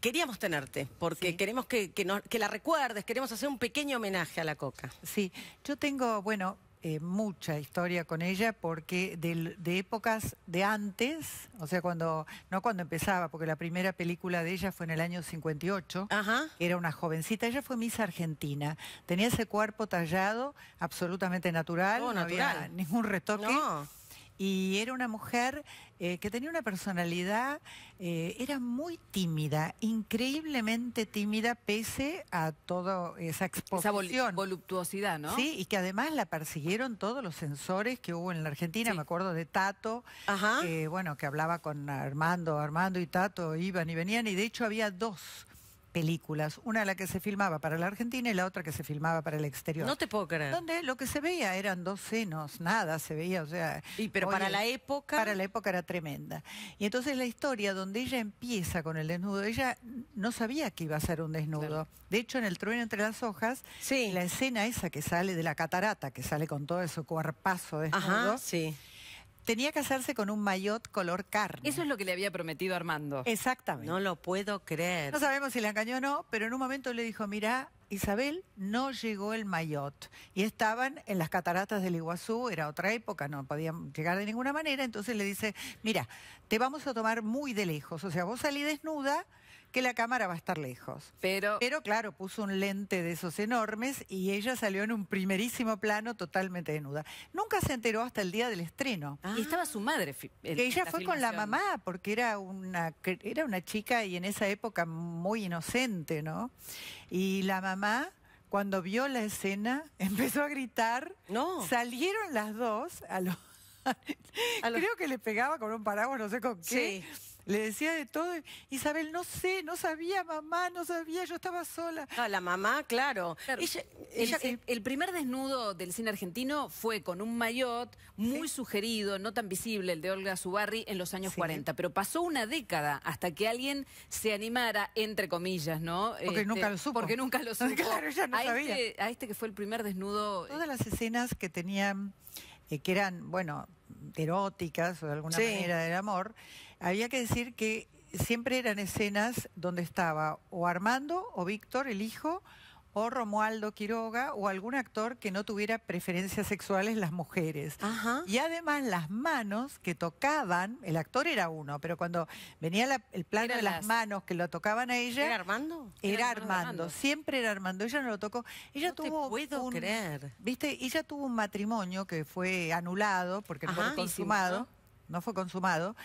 Queríamos tenerte, porque queremos que, la recuerdes, queremos hacer un pequeño homenaje a la coca. Sí, yo tengo, bueno, eh, mucha historia con ella, porque de, épocas de antes, o sea, cuando no cuando empezaba, porque la primera película de ella fue en el año 58, era una jovencita, ella fue Miss Argentina, tenía ese cuerpo tallado, absolutamente natural, ningún retoque y era una mujer eh, que tenía una personalidad, eh, era muy tímida, increíblemente tímida pese a toda esa exposición. voluptuosidad, ¿no? Sí, y que además la persiguieron todos los censores que hubo en la Argentina, me acuerdo de Tato, eh, bueno, que hablaba con Armando, Armando y Tato iban y venían, y de hecho había dos películas, una la que se filmaba para la Argentina y la otra que se filmaba para el exterior. No te puedo creer. Donde lo que se veía eran dos senos, nada se veía, o sea... pero para la época... Para la época era tremenda. Y entonces la historia donde ella empieza con el desnudo, ella no sabía que iba a ser un desnudo. De hecho, en El trueno entre las hojas, la escena esa que sale de la catarata, que sale con todo ese cuerpazo desnudo... Ajá, sí Tenía que hacerse con un maillot color carne. Eso es lo que le había prometido Armando. Exactamente. No lo puedo creer. No sabemos si le engañó o no, pero en un momento le dijo, mira, Isabel, no llegó el maillot. Y estaban en las cataratas del Iguazú, era otra época, no podían llegar de ninguna manera. Entonces le dice, mira, te vamos a tomar muy de lejos. O sea, vos salí desnuda que la cámara va a estar lejos. Pero, Pero claro, puso un lente de esos enormes y ella salió en un primerísimo plano totalmente desnuda. Nunca se enteró hasta el día del estreno. Ah. y estaba su madre. que ella fue con la mamá porque era una, era una chica y en esa época muy inocente, ¿no? Y la mamá cuando vio la escena, empezó a gritar. No. Salieron las dos a, los... Creo que le pegaba con un paraguas, no sé con qué. Sí. Le decía de todo. Isabel, no sé, no sabía mamá, no sabía, yo estaba sola. No, la mamá, claro. el, primer desnudo del cine argentino fue con un mayot muy sugerido, no tan visible, el de Olga Zubarri, en los años 40. Pero pasó una década hasta que alguien se animara, entre comillas, ¿no? Porque nunca este, lo supo. Porque nunca lo supo. Claro, ella no a Este, a este que fue el primer desnudo. Todas eh, las escenas que tenían, eh, que eran, bueno, eróticas o de alguna manera del amor, había que decir que siempre eran escenas donde estaba o Armando o Víctor, el hijo, o Romualdo Quiroga o algún actor que no tuviera preferencias sexuales las mujeres. Y además las manos que tocaban, el actor era uno, pero cuando venía el plano de las, manos que lo tocaban a ella... ¿Era Armando? Era, Armando, siempre era Armando, ella no lo tocó. Ella tuvo te puedo creer. ¿Viste? Ella tuvo un matrimonio que fue anulado porque no fue consumado. No fue consumado.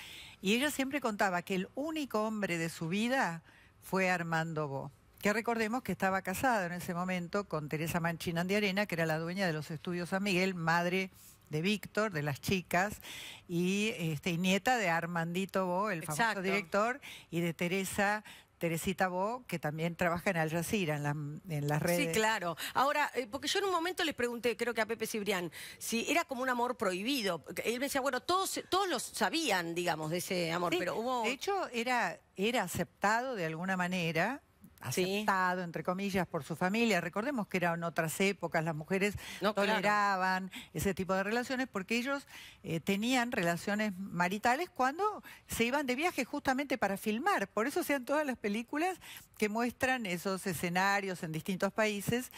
Y ella siempre contaba que el único hombre de su vida fue Armando Bo que recordemos que estaba casado en ese momento con Teresa Manchina de Arena, que era la dueña de los estudios San Miguel, madre de Víctor, de las chicas, y, este, nieta de Armandito Bo, el famoso director, y de Teresa Teresita Bo, que también trabaja en Al Jazeera, en, en, las redes. Sí, claro. Ahora, eh, porque yo en un momento les pregunté, creo que a Pepe Cibrián, si era como un amor prohibido. Él me decía, bueno, todos, todos los sabían, digamos, de ese amor, pero hubo... De hecho, era, era aceptado de alguna manera, aceptado, entre comillas, por su familia. Recordemos que eran otras épocas, las mujeres no, toleraban ese tipo de relaciones porque ellos eh, tenían relaciones maritales cuando se iban de viaje justamente para filmar. Por eso sean todas las películas que muestran esos escenarios en distintos países.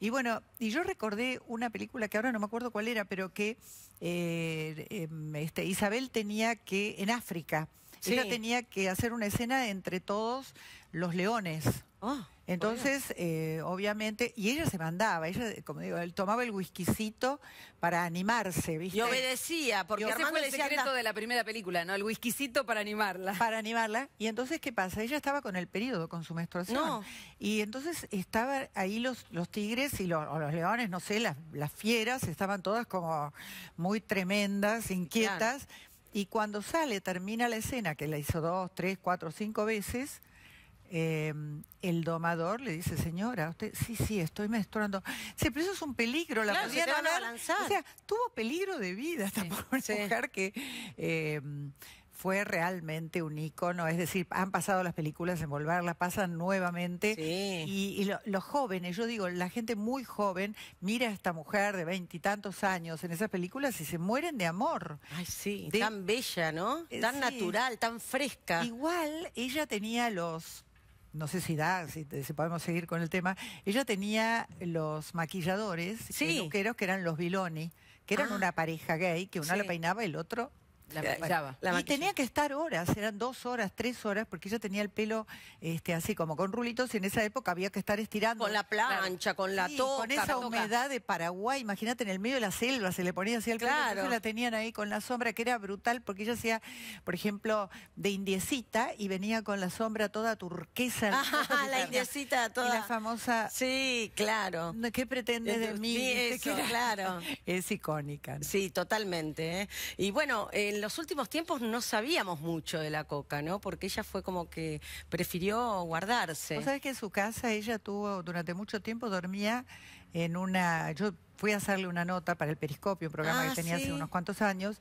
Y bueno, y yo recordé una película que ahora no me acuerdo cuál era, pero que eh, eh, este, Isabel tenía que, en África, Ella tenía que hacer una escena entre todos los leones. Ah, entonces, eh, obviamente, y ella se mandaba, ella, como digo, él tomaba el whiskycito para animarse, ¿viste? Y obedecía, porque ese fue el secreto de la primera película, ¿no? El whiskycito para animarla. Para animarla. Y entonces, ¿qué pasa? Ella estaba con el periodo, con su menstruación. Y entonces estaban ahí los, los tigres y los, o los leones, no sé, las, las, fieras, estaban todas como muy tremendas, inquietas. Y cuando sale, termina la escena, que la hizo dos, tres, cuatro, cinco veces, Em, el domador le dice, señora, usted, sí, sí, estoy menstruando. Sí, pero eso es un peligro, la claro, O sea, tuvo peligro de vida esta mujer que em, fue realmente un ícono. Es decir, han pasado las películas en las pasan nuevamente. Y, los jóvenes, yo digo, la gente muy joven mira a esta mujer de veintitantos años en esas películas y se mueren de amor. Ay, sí, tan bella, ¿no? Eh, tan natural, tan fresca. Igual, ella tenía los no sé si da, si, podemos seguir con el tema, ella tenía los maquilladores, los que eran los biloni que eran ah. una pareja gay, que uno le la peinaba y el otro eh, y tenía que estar horas, eran dos horas, tres horas, porque ella tenía el pelo este, así como con rulitos y en esa época había que estar estirando. Con la plancha, con la sí, Con esa humedad de Paraguay, imagínate, en el medio de la selva se le ponía así el claro. pelo, la tenían ahí con la sombra, que era brutal, porque ella hacía, por ejemplo, de indiecita y venía con la sombra toda turquesa. Ah, la indiecita toda. Y la famosa... Sí, claro. ¿Qué pretende de eh, mí? Sí, claro. Es icónica. Sí, totalmente. ¿eh? Y bueno, eh, en los últimos tiempos no sabíamos mucho de la coca, ¿no? Porque ella fue como que prefirió guardarse. ¿Vos sabés que en su casa ella tuvo, durante mucho tiempo dormía en una... Yo fui a hacerle una nota para el Periscopio, un programa que ah, tenía hace unos cuantos años,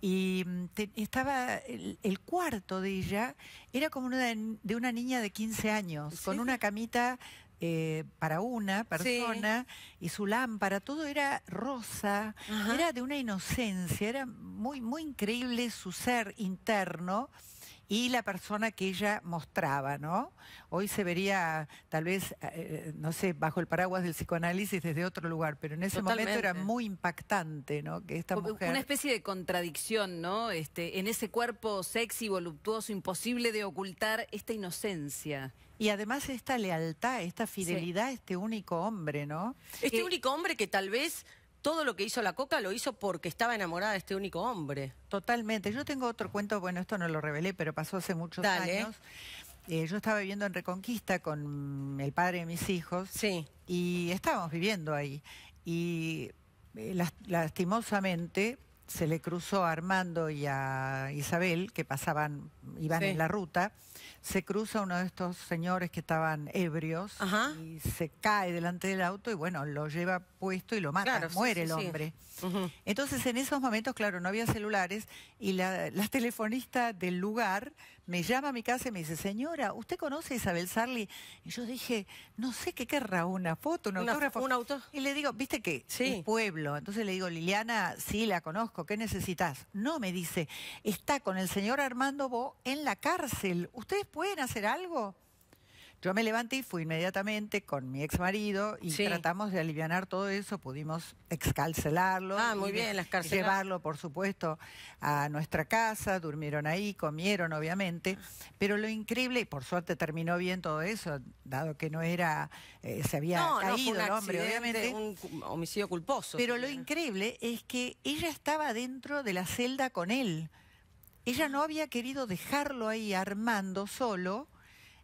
y mm, estaba el, cuarto de ella, era como de una niña de 15 años, con una camita eh, para una persona y su lámpara, todo era rosa, era de una inocencia, era muy, muy increíble su ser interno y la persona que ella mostraba, ¿no? Hoy se vería, tal vez, eh, eh, no sé, bajo el paraguas del psicoanálisis desde otro lugar, pero en ese momento era muy impactante, ¿no? Que esta mujer... Una especie de contradicción, ¿no? Este, en ese cuerpo sexy, voluptuoso, imposible de ocultar esta inocencia. Y además esta lealtad, esta fidelidad, a este único hombre, ¿no? Este único hombre que tal vez todo lo que hizo la coca lo hizo porque estaba enamorada de este único hombre. Totalmente. Yo tengo otro cuento, bueno, esto no lo revelé, pero pasó hace muchos años. Eh, yo estaba viviendo en Reconquista con el padre de mis hijos. Sí. Y estábamos viviendo ahí. Y eh, lastimosamente se le cruzó a Armando y a Isabel, que pasaban, iban en la ruta, se cruza uno de estos señores que estaban ebrios y se cae delante del auto y bueno, lo lleva puesto y lo mata, muere el hombre. Entonces en esos momentos, claro, no había celulares y las telefonistas del lugar me llama a mi casa y me dice, señora, ¿usted conoce a Isabel Sarli? Y yo dije, no sé qué querrá, una foto, un autógrafo. Un auto. Y le digo, viste que sí. pueblo. Entonces le digo, Liliana, sí, la conozco, ¿qué necesitas? No, me dice, está con el señor Armando Bo en la cárcel. ¿Ustedes pueden hacer algo? Yo me levanté y fui inmediatamente con mi ex marido y tratamos de aliviar todo eso, pudimos excarcelarlo. Ah, muy bien, Llevarlo, por supuesto, a nuestra casa, durmieron ahí, comieron, obviamente. Pero lo increíble, y por suerte terminó bien todo eso, dado que no era, eh, se había caído el hombre, obviamente. Un homicidio culposo. Pero lo increíble es que ella estaba dentro de la celda con él. Ella no había querido dejarlo ahí armando solo.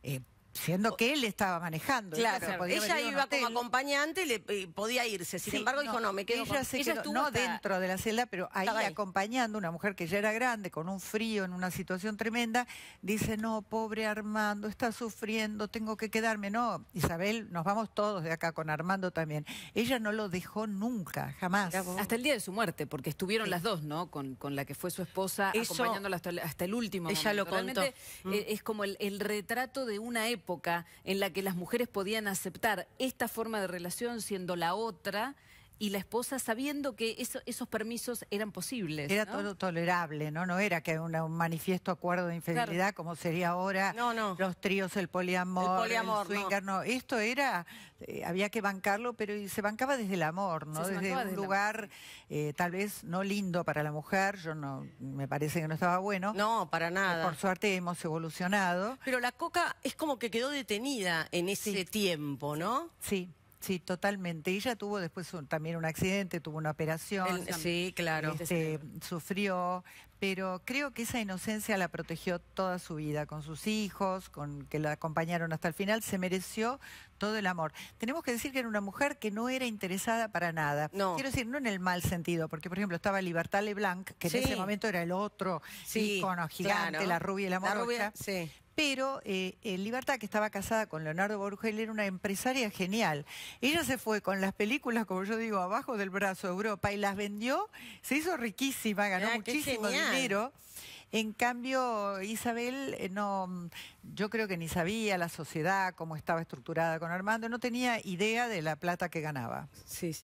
Eh, siendo que él estaba manejando. Claro, ella iba como acompañante, le podía irse. Sin embargo, dijo, no, me quedo ella se quedó, no dentro de la celda, pero ahí, acompañando una mujer que ya era grande, con un frío, en una situación tremenda, dice, no, pobre Armando, está sufriendo, tengo que quedarme. No, Isabel, nos vamos todos de acá con Armando también. Ella no lo dejó nunca, jamás. Hasta el día de su muerte, porque estuvieron las dos, ¿no? Con, con la que fue su esposa, acompañándola hasta el, último Ella lo contó. Eh, mm. es como el retrato de una época época en la que las mujeres podían aceptar esta forma de relación siendo la otra y la esposa sabiendo que esos permisos eran posibles. Era todo tolerable, ¿no? No era que un manifiesto acuerdo de infidelidad como sería ahora. No, no. Los tríos, el poliamor, el, poliamor, no. Esto era, eh, había que bancarlo, pero se bancaba desde el amor, ¿no? desde un lugar eh, tal vez no lindo para la mujer, yo no, me parece que no estaba bueno. No, para eh, nada. Por suerte hemos evolucionado. Pero la coca es como que quedó detenida en ese tiempo, ¿no? Sí. Sí, totalmente. Ella tuvo después también un accidente, tuvo una operación. sí, claro. Este, sufrió, pero creo que esa inocencia la protegió toda su vida, con sus hijos, con que la acompañaron hasta el final, se mereció todo el amor. Tenemos que decir que era una mujer que no era interesada para nada. No. Quiero decir, no en el mal sentido, porque por ejemplo estaba Libertad Leblanc, que en ese momento era el otro sí, ícono gigante, la rubia y la morocha. sí pero eh, eh, Libertad, que estaba casada con Leonardo Borges, era una empresaria genial. Ella se fue con las películas, como yo digo, abajo del brazo de Europa y las vendió, se hizo riquísima, ganó ah, muchísimo dinero. En cambio, Isabel eh, no, yo creo que ni sabía la sociedad, cómo estaba estructurada con Armando, no tenía idea de la plata que ganaba. Sí.